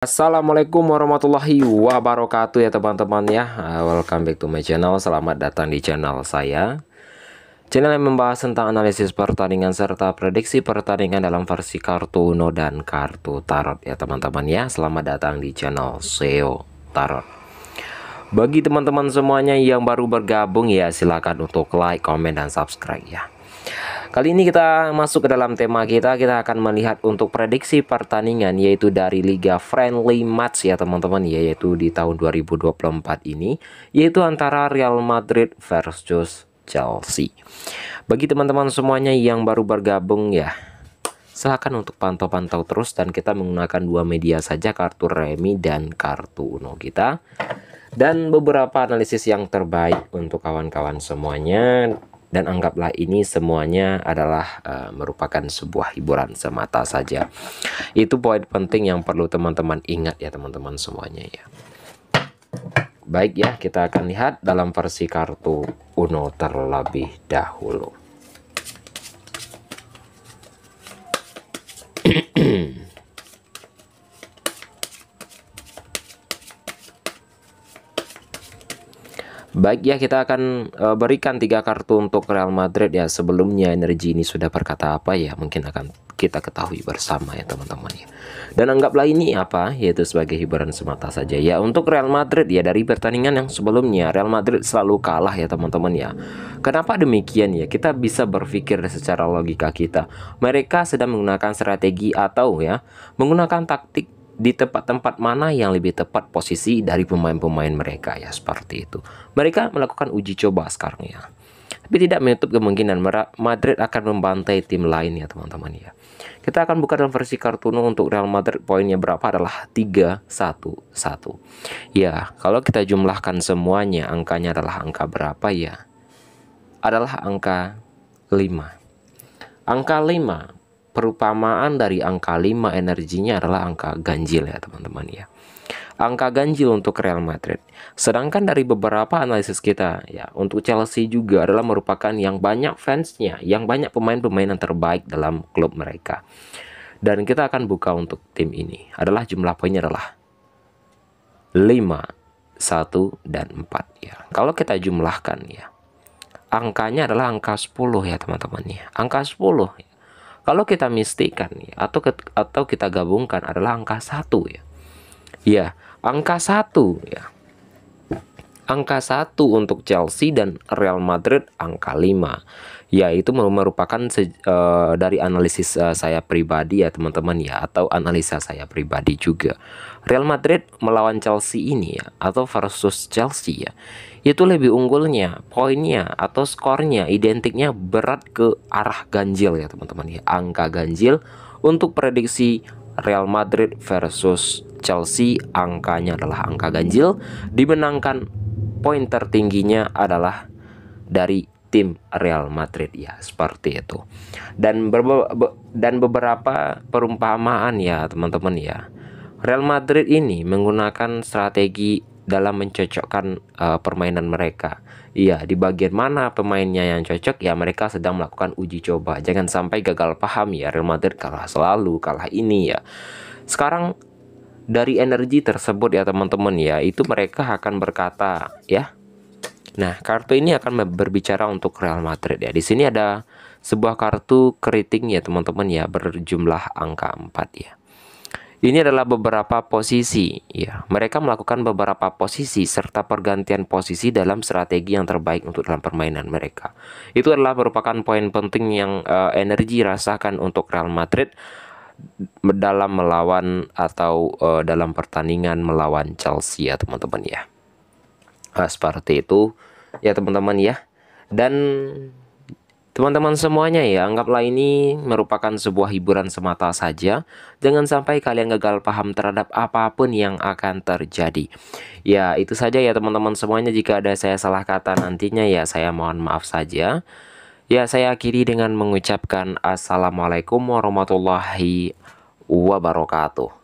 Assalamualaikum warahmatullahi wabarakatuh ya teman-teman ya ah, Welcome back to my channel Selamat datang di channel saya Channel yang membahas tentang analisis pertandingan Serta prediksi pertandingan dalam versi kartu Uno dan kartu Tarot ya teman-teman ya Selamat datang di channel SEO Tarot Bagi teman-teman semuanya yang baru bergabung ya silahkan untuk like, komen, dan subscribe ya Kali ini kita masuk ke dalam tema kita, kita akan melihat untuk prediksi pertandingan yaitu dari Liga Friendly Match ya teman-teman ya, yaitu di tahun 2024 ini yaitu antara Real Madrid versus Chelsea. Bagi teman-teman semuanya yang baru bergabung ya, silakan untuk pantau-pantau terus dan kita menggunakan dua media saja kartu remi dan kartu uno kita dan beberapa analisis yang terbaik untuk kawan-kawan semuanya dan anggaplah ini semuanya adalah uh, merupakan sebuah hiburan semata saja. Itu poin penting yang perlu teman-teman ingat ya teman-teman semuanya ya. Baik ya, kita akan lihat dalam versi kartu Uno terlebih dahulu. Baik ya kita akan uh, berikan tiga kartu untuk Real Madrid ya sebelumnya energi ini sudah berkata apa ya mungkin akan kita ketahui bersama ya teman-teman ya. Dan anggaplah ini apa yaitu sebagai hiburan semata saja ya untuk Real Madrid ya dari pertandingan yang sebelumnya Real Madrid selalu kalah ya teman-teman ya. Kenapa demikian ya kita bisa berpikir secara logika kita. Mereka sedang menggunakan strategi atau ya menggunakan taktik di tempat-tempat mana yang lebih tepat posisi dari pemain-pemain mereka ya seperti itu. Mereka melakukan uji coba sekarang ya. Tapi tidak menutup kemungkinan Madrid akan membantai tim lain ya teman-teman ya. Kita akan buka dalam versi kartuno untuk Real Madrid poinnya berapa adalah satu Ya, kalau kita jumlahkan semuanya angkanya adalah angka berapa ya? Adalah angka 5. Angka 5 perumpamaan dari angka 5 energinya adalah angka ganjil ya teman-teman ya. Angka ganjil untuk Real Madrid. Sedangkan dari beberapa analisis kita ya untuk Chelsea juga adalah merupakan yang banyak fansnya, yang banyak pemain-pemain yang terbaik dalam klub mereka. Dan kita akan buka untuk tim ini adalah jumlah poinnya adalah 5, 1, dan 4 ya. Kalau kita jumlahkan ya. Angkanya adalah angka 10 ya teman-teman ya. Angka 10 kalau kita mistikan ya, atau ke, atau kita gabungkan adalah angka satu ya. Ya, angka satu ya angka 1 untuk Chelsea dan Real Madrid angka 5 ya itu merupakan uh, dari analisis uh, saya pribadi ya teman-teman ya atau analisa saya pribadi juga Real Madrid melawan Chelsea ini ya atau versus Chelsea ya itu lebih unggulnya poinnya atau skornya identiknya berat ke arah ganjil ya teman-teman ya angka ganjil untuk prediksi Real Madrid versus Chelsea angkanya adalah angka ganjil dimenangkan poin tertingginya adalah dari tim Real Madrid ya seperti itu dan berbe dan beberapa perumpamaan ya teman-teman ya Real Madrid ini menggunakan strategi dalam mencocokkan uh, permainan mereka iya di bagian mana pemainnya yang cocok ya mereka sedang melakukan uji coba jangan sampai gagal paham ya Real Madrid kalah selalu kalah ini ya sekarang dari energi tersebut ya teman-teman ya itu mereka akan berkata ya nah kartu ini akan berbicara untuk Real Madrid ya di sini ada sebuah kartu keriting ya teman-teman ya berjumlah angka 4 ya ini adalah beberapa posisi ya mereka melakukan beberapa posisi serta pergantian posisi dalam strategi yang terbaik untuk dalam permainan mereka itu adalah merupakan poin penting yang uh, energi rasakan untuk Real Madrid dalam melawan atau uh, dalam pertandingan melawan Chelsea ya teman-teman ya. Nah, seperti itu ya teman-teman ya. Dan teman-teman semuanya ya, anggaplah ini merupakan sebuah hiburan semata saja. Jangan sampai kalian gagal paham terhadap apapun yang akan terjadi. Ya, itu saja ya teman-teman semuanya. Jika ada saya salah kata nantinya ya saya mohon maaf saja. Ya, saya akhiri dengan mengucapkan Assalamualaikum warahmatullahi wabarakatuh.